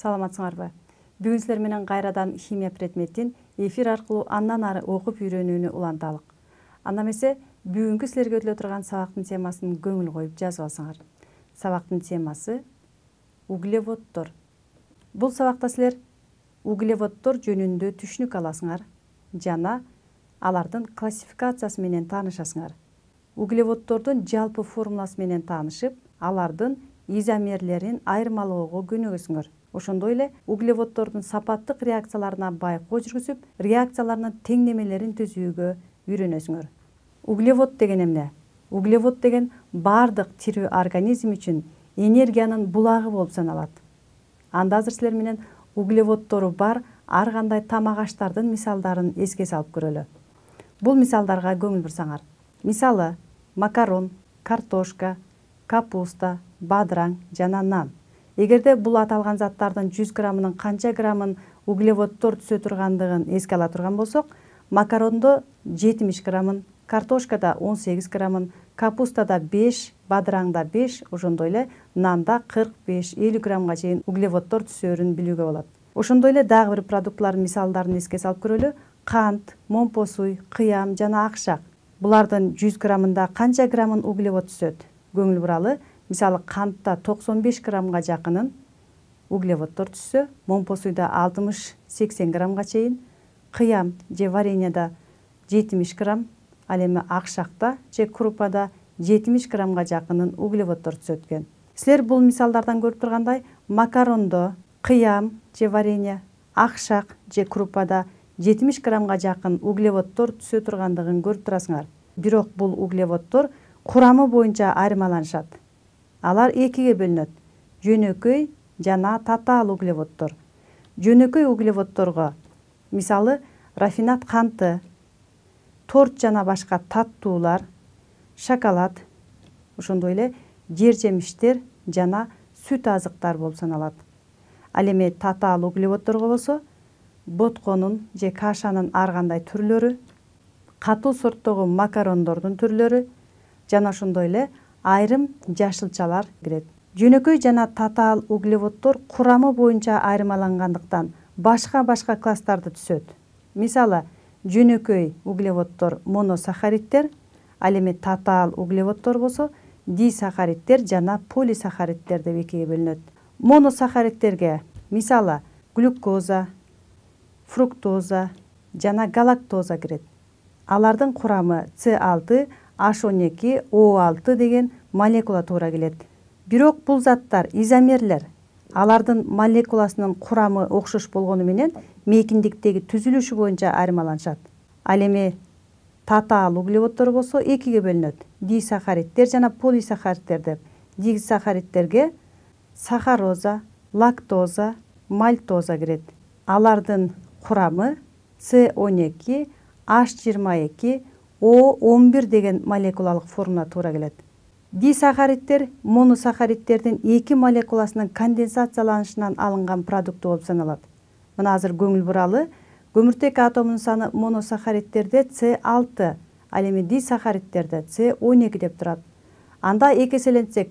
саламатсыңар ба бүгүн силер менен кайрадан химия предметин эфир аркылуу андан ары окуп үйрөнүүнү уланталык анда эмесе бүгүнкү силерге өтүлө турган сабактын темасын көңүл коюп жазып алсыңар сабактын темасы углеводтор. Бұл сабакта силер углеводдор жөнүндө түшүнүк аласыңар жана алардың классификациясы менен таанышасыңар углеводдордун жалпы формуласы менен таанышып алардын изомерлерин айырмалоого көнүгөсүңөр ошондой эле углеводдордун сапаттык реакцияларына байкоо жүргүзүп реакцияларынын теңдемелерин түзүүгө үйрөнөсүңөр углевод деген эмне углевод деген баардык тирүү организм үчүн энергиянын булагы болуп саналат анда азыр силер менен углеводдору бар ар кандай тамак аштардын мисалдарын эске салып көрөлү бул мисалдарга көңүл бурсаңар мисалы макарон картошка капуста бадыраң жана нан Егерде бұл аталған заттардың 100 грамының қанча грамын углеводтор түсе тұрғандығын еске ала тұрған болсақ, макаронды 70 грамын, картошкада 18 грамын, капустада 5, бадыраңда 5, ұжындойлы нанда 45-50 грамға жейін углеводтор түсерін білуге болады. Ұшындойлы дағы бір продуктларын мисалдарын еске салып көрілі, қант, момпосуй, қиям, жана ақшақ. Бұлардың 100 грамында қанша грамын углевод түсет? көңіл бұралы – мисалы қантта 95 беш жақынын жакынын түсі, момпосуйда 60-80 алтымыш чейін, қиям, чейин кыям же вареньеда жетимиш грамм ал эми акшакта же крупада жетимиш граммга жакынын углеводдор түзөт экен силер бул мисалдардан көрүп тургандай макарондо қиям же варенье акшак же крупада жетимиш граммга жакын углеводдор түзө тургандыгын көрүп турасыңар бирок бул углеводдор курамы боюнча айырмаланышат алар экиге бөлүнөт жөнөкөй жана татаал углеводдор жөнөкөй углеводдорго мисалы рафинат канты торт жана башка таттуулар шоколад ошондой эле жер жемиштер жана сүт азыктар болуп саналат ал эми татаал углеводдорго болсо ботконун же кашанын ар кандай түрлөрү катуу сорттогу макарондордун түрлөрү жана ошондой эле айрым жашылчалар кирет жөнөкөй жана татаал углеводдор курамы боюнча айырмалангандыктан башка башка класстарды түзөт мисалы жөнөкөй углеводдор моносахаридтер ал эми татаал углеводдор болсо дисахаридтер жана полисахаридтер деп экиге бөлүнөт моносахаридтерге мисалы глюкоза фруктоза жана галактоза кирет алардын курамы c алты H12, O6 деген молекула туура келет бирок бул заттар изомерлер алардын молекуласынын курамы окшош болгону менен мейкиндиктеги түзүлүшү боюнча айырмаланышат ал эми татаал углеводдор болсо экиге бөлүнөт дисахаридтер жана полисахаридтер деп дисахаридтерге сахароза лактоза мальтоза кирет алардын курамы с он h жыйырма о 11 деген молекулалық формула тура келеді дисахаридтер моносахаридтердің екі молекуласының конденсацияланышынан алынған продукты болуп саналады мына азыр көңіл бұралы көміртек атомының саны моносахаридтерде с 6 ал эми дисахаридтерде с 12 деп турат анда экеселентсек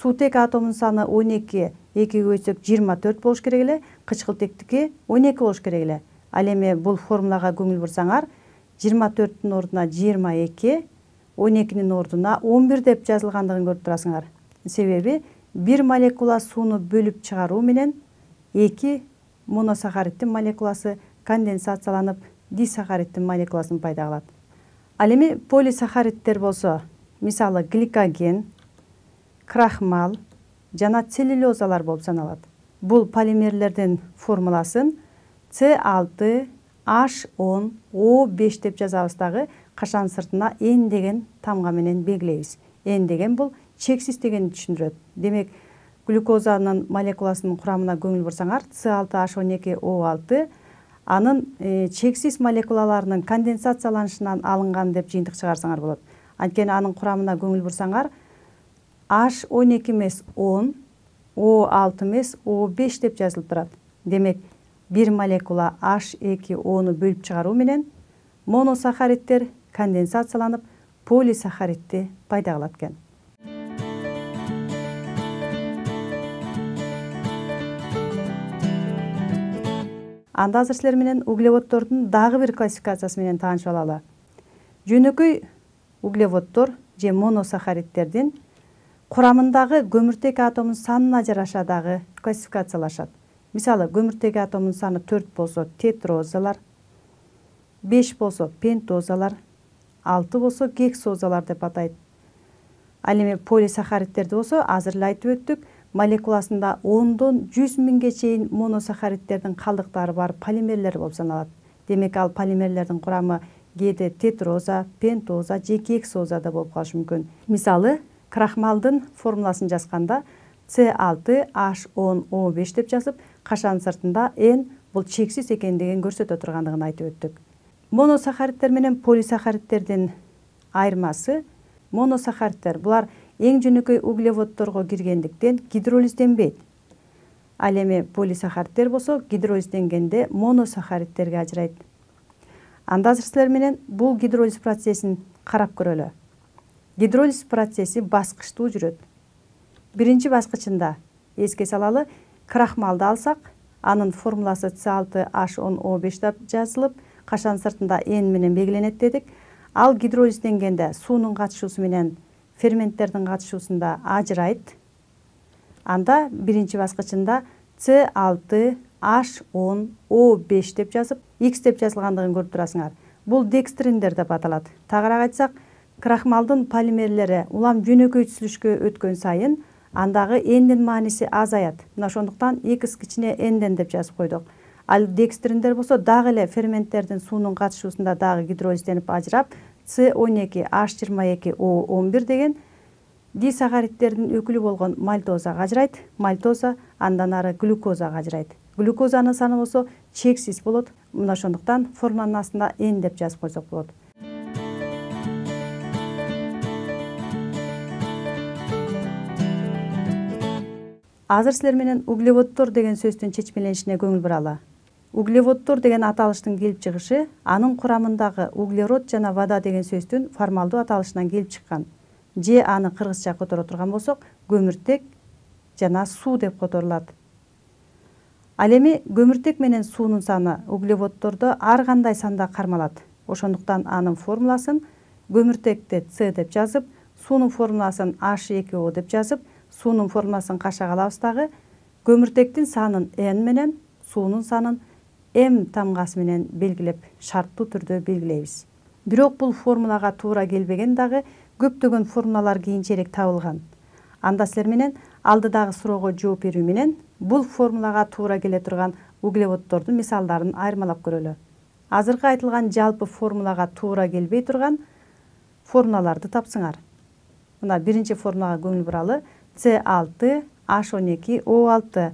суутек атомунун саны 12 эки экиге 24 жыйырма төрт болуш керек эле кычкылтектики он эки болуш керек эле ал эми бул формулага көңүл бурсаңар 24 төрттүн ордына жыйырма эки он экинин ордуна деп жазылгандыгын көрүп турасыңар себеби бир молекула сууну бөлүп чыгаруу менен эки моносахаридтин молекуласы конденсацияланып дисахаридтин молекуласын пайда кылат ал эми полисахаридтер болсо мисалы гликоген крахмал жана целлюлозалар болып саналат Бұл полимерлердин формуласын c 6 аш он о беш деп жазабыз дагы кашанын сыртына эн деген тамга менен белгилейбиз эн деген бул чексиз дегенди түшүндүрөт демек глюкозанын молекуласынын курамына көңүл бурсаңар c алты аш он эки о алты анын э, чексиз молекулаларынын конденсацияланышынан алынган деп жыйынтык чыгарсаңар болот анткени анын курамына көңүл бурсаңар аш он эки эмес он о алты эмес о беш деп жазылып турат демек бир молекула аш эки ону бөлүп чыгаруу менен моно конденсацияланып полисахаридди пайда кылат экен анда азыр силер менен углеводдордун дагы бир классификациясы менен таанышып алалы жөнөкөй углеводдор же моносахаридтердин курамындагы көмүртек атомдун санына жараша дагы классификациялашат мисалы көмүртек атомын саны төрт болса тетрозалар беш болса пентозалар алты болса гексозалар деп атайды. ал эми полисахаридтерде болсо азыр эле айтып өттүк молекуласында ондон жүз миңге чейин моносахаридтердин калдыктары бар полимерлер болуп саналат демек ал полимерлердин курамы кээде тетроза пентоза же гексозада болып калышы мүмкін. мисалы крахмалдын формуласын жазганда c алты h он он беш деп жазып кашанын сыртында н бул чексиз экендигин көрсөтө тургандыгын айтып өттүк моносахаридтер менен полисахаридтердин айырмасы моносахаридтер булар эң жөнөкөй углеводдорго киргендиктен гидролизденбейт ал эми полисахаридтер болсо гидролизденгенде моносахаридтерге ажырайт анда азыр силер менен бул гидролиз процессин карап көрөлү гидролиз процесси баскычтуу жүрөт Бірінші басқычында еске салалы крахмалды алсақ, аның формуласы C6 H10O5 деп жазылып, қашан сыртында N менен белгіленеді дедік. Ал гидролизденгенде суының қатысуысы менен ферменттердің қатысуысында ажырайт. Анда бірінші басқычында C6 H10O5 деп жазып, X деп жазылғандығын көріп тұрасыңар. Бұл декстриндер деп аталады. Тағырақ айтсақ, крахмалдың полимерлері ұлам жүнекөйтісілішке өткен сайын, андагы эндин мааниси азаят мына ошондуктан икс кичине энден деп жазып койдук ал декстриндер болсо дагы эле ферменттердин суунун катышуусунда дагы гидролизденип ажырап с он эки аш жыйырма эки о он бир деген дисахаридтердин өкүлү болгон мальтозага ажырайт мальтоза андан ары глюкозага ажырайт глюкозанын саны болсо чексиз болот мына ошондуктан формуанын астында эн деп жазып койсок болот азыр силер менен углеводдор деген сөздүн чечмеленишине көңүл буралы углеводдор деген аталыштын келип чыгышы анын курамындагы углерод жана вода деген сөздүн формалдуу аталышынан келип чыккан же аны кыргызча которо турган болсок көмүртек жана суу деп которулат ал эми көмүртек менен суунун саны углеводдордо ар кандай санда кармалат ошондуктан анын формуласын көмүртекти ц деп жазып суунун формуласын аш эки о деп жазып суының формасын кашагалабыз дагы көмүртектин санын n менен суының санын м тамғасы менен белгілеп шартты түрдө белгилейбиз бирок бұл формулаға туура келбеген дағы көптөгөн формулалар кийинчерээк табылган анда силер менен алдыдагы суроого жооп берүү менен бул формулага туура келе турган углеводдордун мисалдарын айырмалап көрөлү азыркы айтылган жалпы формулага туура келбей турган формулаларды тапсыңар мына биринчи формулага көңүл буралы c алты h он эки о алты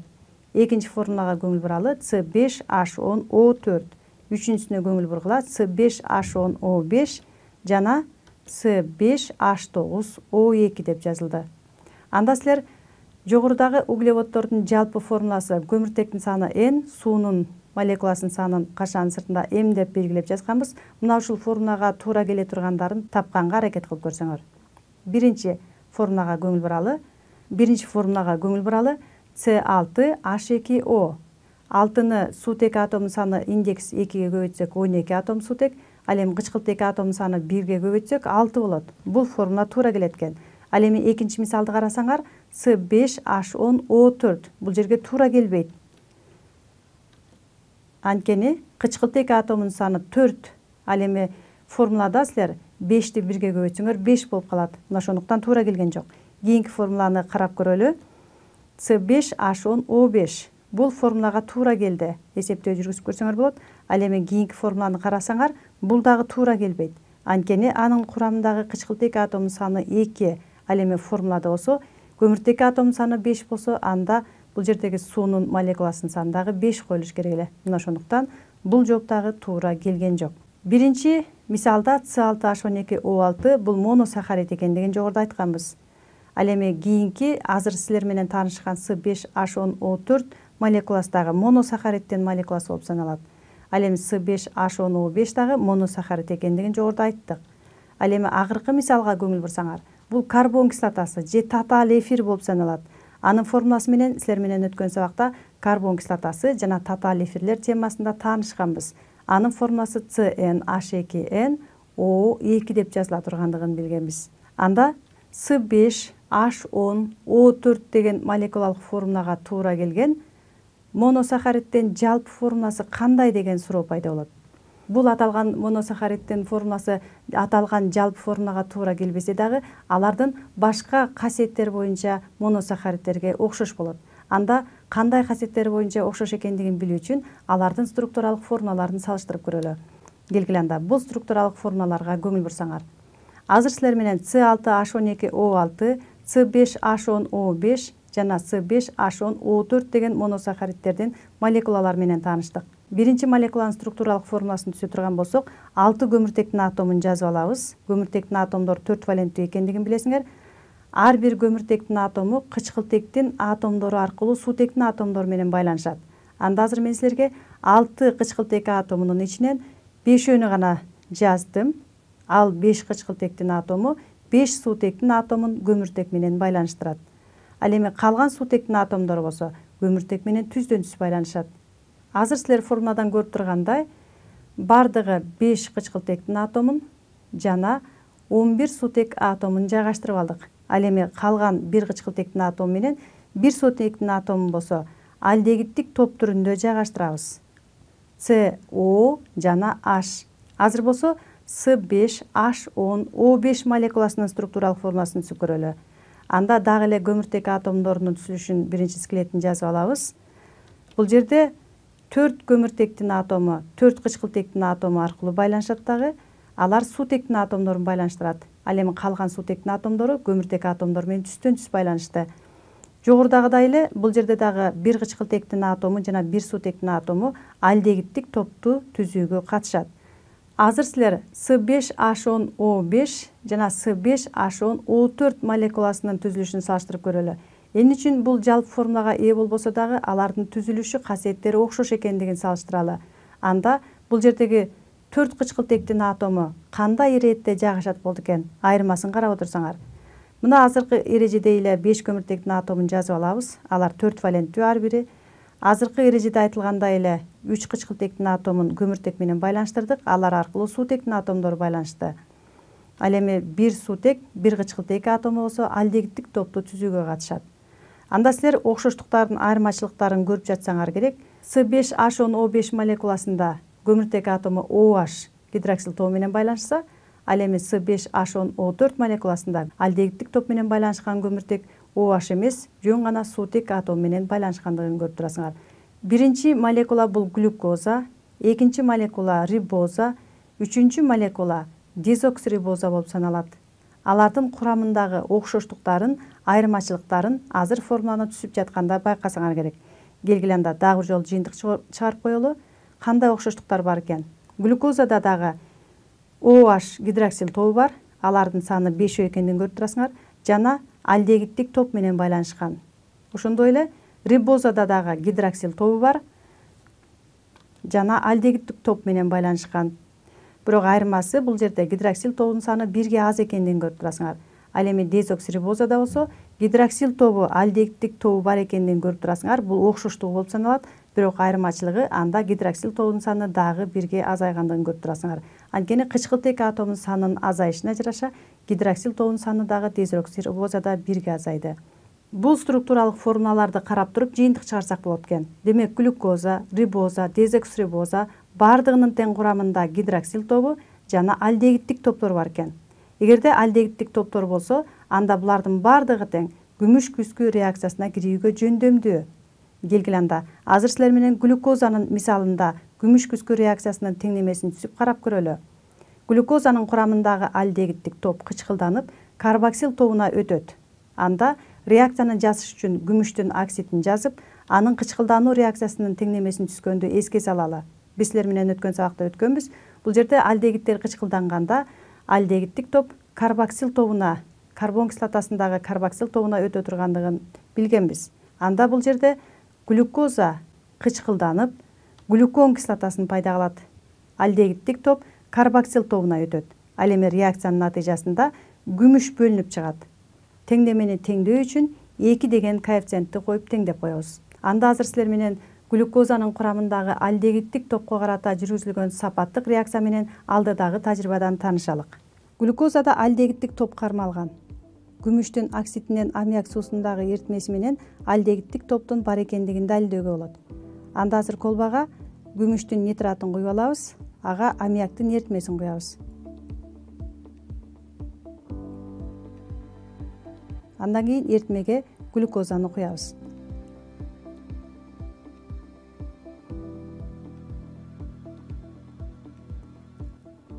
экинчи формулага көңүл буралы c беш h он о төрт үчүнчүсүнө көңүл бургула c беш h он о беш жана c беш h тогуз о эки деп жазылды анда силер жогорудагы углеводдордун жалпы формуласы көмүртектин саны н суунун молекуласынын санын качанын сыртында м деп белгилеп жазганбыз мына ушул формулага туура келе тургандарын тапканга аракет кылып көрсөңөр биринчи формулага көңүл буралы Бірінші формулаға көңіл бұралы C6H2O. Алтыны сутек атом саны индекс 2-ге көбетсек 12 атом сутек, әлем ғычқылт екі атом саны 1-ге көбетсек 6 болады. Бұл формула тура келеткен. Әлемі екінші мисалды қарасаңар C5H10O4. Бұл жерге тура келбейді. Әнкені қычқылт екі саны 4. Әлемі формулада сілер 5 ті 1-ге көбетсіңір 5 болып қалады. Мұнашы оныққтан тура келген жоқ кийинки формуланы қарап көрөлү c 5 h 10 o 5 бұл формулаға тура келді есептеу жүргізіп көрсөңөр болот ал эми кийинки формуланы карасаңар бұл дагы тура келбейт анткени аның құрамындағы кычкылтек атомы саны эки ал эми формулада болса көмүртек атом саны беш болса анда бұл жердегі суунун молекуласын саны дагы беш коюлуш керек эле мына ошондуктан бул жооп дагы туура келген жок биринчи мисалда c алты h он эки о алты бул моносахарид экендигин жогоруда айтканбыз ал эми кийинки азыр силер менен таанышкан с беш h он о төрт молекуласы дагы моносахариттин молекуласы болуп саналат ал эми с беш h он о беш дагы моносахарит экендигин жогоруда айттык ал эми акыркы мисалга көңүл бурсаңар бул карбон кислотасы же татаал эфир болуп саналат анын формуласы менен силер менен өткөн сабакта карбон кислотасы жана татаал эфирлер темасында таанышканбыз анын формуласы н h эки н о эки деп жазыла тургандыгын билгенбиз анда с беш h 10 о 4 деген молекулалық формулаға туура келген моносахаридтен жалпы формуласы қандай деген сұрау пайда болады бұл аталған моносахаридтен формуласы аталған жалп формулаға туура келбесе дағы, алардың башка касиеттери бойынша моносахаридтерге окшош болады анда қандай касиеттери боюнча окшош экендигин білу үшін алардың структуралық формулаларын салыштырып көрөлү келгиле анда бул структуралык формулаларга көңүл бурсаңар азыр силер менен с алты h он эки о с беш аш он о беш жана с беш аш он о төрт деген моносахаридтердин молекулалары менен тааныштык биринчи молекуланын структуралык формуласын түзө турган болсок алты көмүртектин атомун жазып алабыз көмүртектин атомдору төрт валенттүү экендигин билесиңер ар бир көмүртектин атому кычкыл тектин атомдору аркылуу суутектин атомдору менен байланышат анда азыр мен силерге алты кычкыл тек атомунун ичинен бешөөнү гана жаздым ал беш кычкыл тектин атому беш суутектин атомун көмүртек менен байланыштырат ал эми калган суутектин атомдору болсо көмүртек менен түздөн түз байланышат азыр силер формуладан көрүп тургандай баардыгы беш кычкылтектин атомун жана он бир суутек атомун жайгаштырып алдык ал эми калган бир кычкылтектин атому менен бир суутектин атомун болсо альдегиддик топ түрүндө жайгаштырабыз с о жана аш азыр болсо с беш аш он о беш молекуласынын структуралык формасын түзүп көрөлү анда дагы эле көмүртек атомдорунун түзүлүшүн биринчи скелетин жазып алабыз бул жерде төрт көмүртектин атому төрт кычкылтектин атому аркылуу байланышат дагы алар суутектин атомдорун байланыштырат ал эми калган суутектин атомдору көмүртек атомдору менен түстөн түз байланышты жогорудагыдай эле бул жерде дагы бир кычкылтектин атому жана бир суутектин атому алдегиттик топту түзүүгө катышат азыр силер с 5 h 10 o 5 жана с 5 h 10 o 4 молекуласынын түзүлүшүн салыштырып көрөлү эмне үчүн бул жалпы формулага ээ болбосо дагы алардын түзүлүшү касиеттери окшош экендигин салыштыралы анда бұл жердеги төрт кычкылтектин атомы кандай иретте жагышат болду экен айырмасын карап отурсаңар мына азыркы эрежеде эле көміртектің атомын атомун жазып алабыз алар төрт валенттүү ар бири азыркы эрежеде айтылгандай эле үч кычкылтектин атомун көмүртек менен байланыштырдык алар аркылуу суутектин атомдору байланышты ал эми бир суутек бир кычкылтек атому болсо алдегиттик топту түзүүгө катышат анда силер окшоштуктардын айырмачылыктарын көрүп жатсаңар керек с беш аш он о беш молекуласында көмүртек атому о аш гидроксил тобу менен байланышса ал эми с беш аш он о төрт молекуласында алдегиттик топ менен байланышкан көмүртек о аш эмес жөн гана суутек атому менен байланышкандыгын көрүп турасыңар биринчи молекула бул глюкоза экинчи молекула рибоза үчүнчү молекула дизокс рибоза болуп саналат алардын курамындагы окшоштуктарын айырмачылыктарын азыр формуланы түзүп жатканда байкасаңар керек келгиле анда дагы бир жолу жыйынтык чыгарып коелу кандай окшоштуктар бар экен глюкозада дагы о аш гидроксил тобу бар алардын саны бешөө экендигин көрүп турасыңар жана альдегидтик топ менен байланышкан ошондой эле рибозада дагы гидроксил тобу бар жана альдегидтик топ менен байланышкан бирок айырмасы бул жерде гидроксил тобунун саны бирге аз экендигин көрүп турасыңар ал эми дезоксирибозада болсо гидроксил тобу альдегидтик тобу бар экендигин көрүп турасыңар бул окшоштугу болуп саналат бирок айырмачылыгы анда гидроксил тобунун саны дагы бирге азайгандыгын көрүп турасыңар анткени кычкылтек атомдун санынын азайышына жараша гидроксил тобунун саны дагы дезоксирибозада бирге азайды Бұл структуралық формаларды қарап тұрып жыйынтык шығарсақ болады экен демек глюкоза рибоза дезоксирибоза бардығының тең құрамында гидроксил тобы жана альдегидтік топтор бар экен Егерде альдегидтік топтор болса, анда бұлардың бардығы тең күміш күзгү реакциясына кирүүгө жөндөмдүү келгиле анда азыр силер мисалында күміш күзгү реакциясынын теңдемесин түзүп карап көрөлү глюкозанын курамындагы альдегиттик топ кычкылданып карбоксил тобуна өтөт анда реакцияны жазыш үчүн күмүштүн оксидин жазып анын кычкылдануу реакциясынын теңдемесин түзгөндү эске салалы биз силер менен өткөн сабакта өткөнбүз бул жерде альдегидтер кычкылданганда альдегидтик топ карбоксил тобуна карбон кислотасындагы карбоксил тобуна өтө тургандыгын билгенбиз анда бул жерде глюкоза кычкылданып глюкон кислотасын пайда кылат альдегидтик топ карбоксил тобуна өтөт ал эми реакциянын натыйжасында күмүш бөлүнүп чыгат теңдемени менен теңдөө үчүн эки деген коэффициентти коюп теңдеп коебуз анда азыр силер менен глюкозанын курамындагы альдегидтик топко карата жүргүзүлгөн сапаттык реакция менен алдыдагы тажрыйбадан таанышалык глюкозада альдегидтик топ кармалган күмүштүн оксидинен аммиак суусундагы эритмеси менен альдегидтик топтун бар экендигин далилдөөгө болот анда азыр колбага күмүштүн нитратын куюп алабыз ага аммиактын эритмесин куябыз андан кийин эритмеге глюкозаны куябыз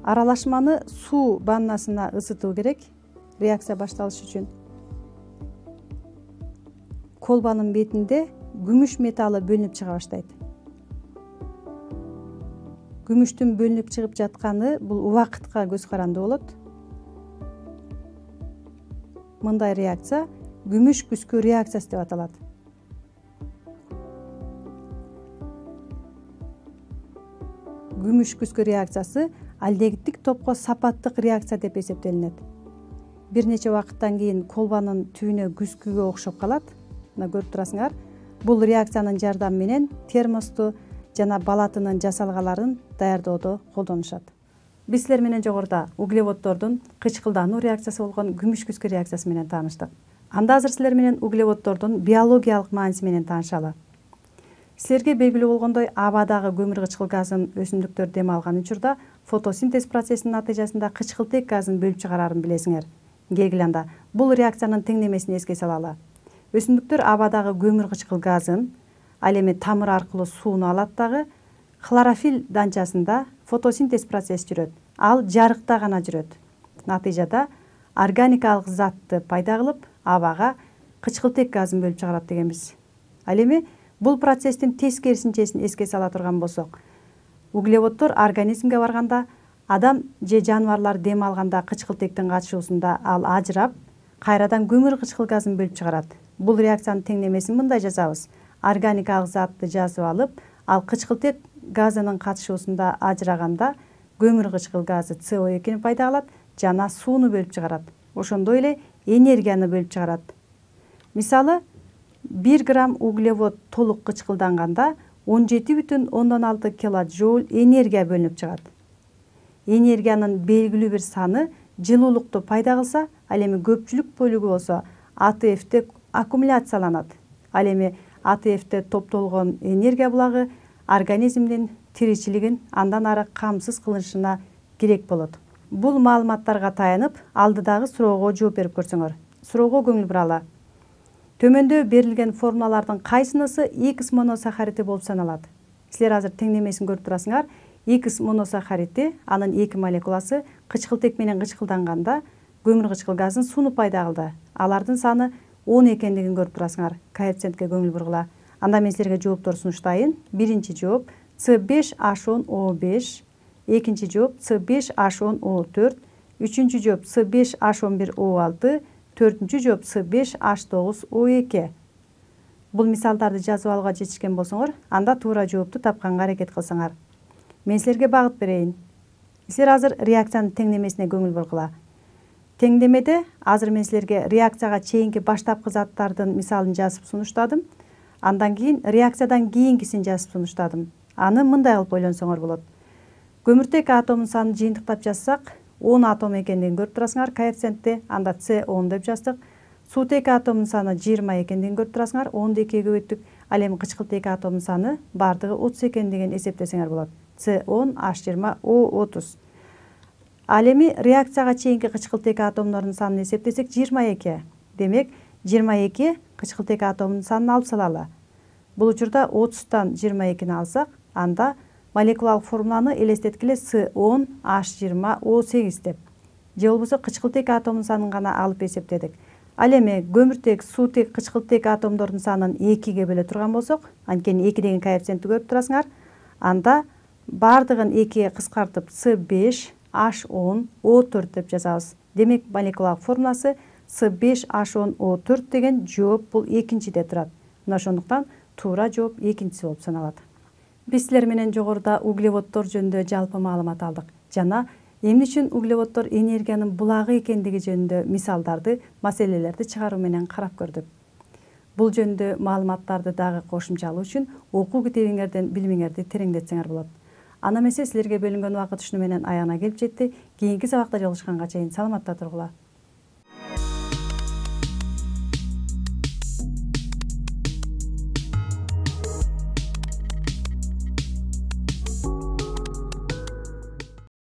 аралашманы суу ваннасына ысытуу керек реакция башталыш үчүн колбанын бетинде күмүш металлы бөлүнүп чыга баштайт күмүштүн бөлүнүп чыгып жатканы бул убакытка көз каранды болот мындай реакция күмүш күскү реакциясы деп аталат күмүш күскү реакциясы альдегиттик топко сапаттык реакция деп эсептелинет бир нече убакыттан кийин колбанын түбүнө күскүгө окшоп калат мына көрүп турасыңар бул реакциянын жардамы менен термосту жана балатынын жасалгаларын даярдоодо колдонушат биз силер менен жогоруда углеводдордун кычкылдануу реакциясы болгон күмүш күскү реакциясы менен тааныштык анда азыр силер менен углеводдордун биологиялык мааниси менен таанышалы силерге белгилүү болгондой абадагы көмүр кычкыл газын өсүмдүктөр дем алган учурда фотосинтез процессинин натыйжасында кычкылтек газын бөлүп чыгарарын билесиңер келгиле анда бул реакциянын теңдемесин эске салалы өсүмдүктөр абадагы көмүр кычкыл газын ал эми тамыр аркылуу сууну алат дагы хлорофил данчасында фотосинтез процесси жүрөт ал жарыкта гана жүрөт натыйжада органикалык затты пайда кылып абага кычкылтек газын бөлүп чыгарат дегенбиз ал эми бул процесстин тескерисинчесин эске сала турган болсок углеводдор организмге барганда адам же жаныбарлар дем алганда кычкылтектин катышуусунда ал ажырап кайрадан көмүр кычкыл газын бөлүп чыгарат бул реакциянын теңдемесин мындай жазабыз органикалык затты жазып алып ал кычкылтек газынын катышуусунда ажыраганда көмүр кычкыл газы со экини пайда кылат жана сууну бөлүп чыгарат ошондой эле энергияны бөлүп чыгарат мисалы бир грамм углевод толук кычкылданганда он жети бүтүн ондон алты кило килоджоуль энергия бөлүнүп чыгат энергиянын белгилүү бир саны жылуулукту пайда кылса ал эми көпчүлүк бөлүгү болсо атфте аккумуляцияланат ал эми атфте топтолгон энергия булагы организмдин тиричилигин андан ары камсыз кылынышына керек болот бул маалыматтарга таянып алдыдагы суроого жооп берип көрсөңөр суроого көңүл буралы төмөндө берилген формулалардын кайсынысы икс моносахариди болуп саналат силер азыр теңдемесин көрүп турасыңар икс моносахариди анын эки молекуласы кычкылтек менен кычкылданганда көмүр кычкыл газын сунуп пайда кылды алардын саны он экендигин көрүп турасыңар коэффициентке көңүл бургула Анда мен сілерге жоуіп тұр сұныштайын. Бірінші жоуіп, с 5 h 10 o 5 екінші жоуіп, с 5 h 10 o 4 үшінші жоуіп, с 5 h 11 o 6 төртінші жоуіп, с 5 h 9 o 2 Бұл мисалдарды жазу алға жетшкен болсыңыр, анда туыра жоуіпті тапқан ғарекет қылсыңар. Мен сілерге бағыт бірейін. Сілер азыр реакцияны тенгенемесіне көңіл бұл қыла. азыр мен реакцияға чейінгі баштап қызаттардың мисалын жасып сунуштадым андан кийин реакциядан кийинкисин жазып сунуштадым аны мындай кылып ойлонсоңор болот көмүртек атомун санын жыйынтыктап жазсак он атом экендигин көрүп турасыңар коэффициентте анда с он деп жаздык суутек атомунун саны жыйырма экендигин көрүп турасыңар онду экиге көбөйттүк ал эми кычкылтек атомунун саны баардыгы отуз экендигин эсептесеңер болот с он h жыйырма о отуз ал эми реакцияга чейинки кычкылтек атомдордун санын эсептесек жыйырма эки демек жыйырма эки тек атомудун санын алып салалы бул учурда отуздан жыйырма экини алсак анда молекулалык формуланы элестеткиле с он аш жыйырма о сегиз деп же болбосо кычкылтек атомдун санын гана алып эсептедик ал эми көмүртек суутек кычкылтек атомдордун санын экиге бөлө турган болсок анткени эки деген коэффициентти көрүп турасыңар анда баардыгын экиге кыскартып с беш аш он о төрт деп жазабыз демек молекулалык формуласы с беш аш он о төрт деген жооп бул экинчиде турат мына ошондуктан туура жооп экинчиси болуп саналат биз силер менен жогоруда углеводдор жөнүндө жалпы маалымат алдык жана эмне үчүн углеводдор энергиянын булагы экендиги жөнүндө мисалдарды маселелерди чыгаруу менен карап көрдүк бул жөнүндө маалыматтарды дагы кошумча алуу үчүн окуу китебиңерден билимиңерди тереңдетсеңер болот анда эмесе силерге бөлүнгөн убакыт ушуну менен аягына келип жетти кийинки сабакта жолугушканга чейин саламатта тургула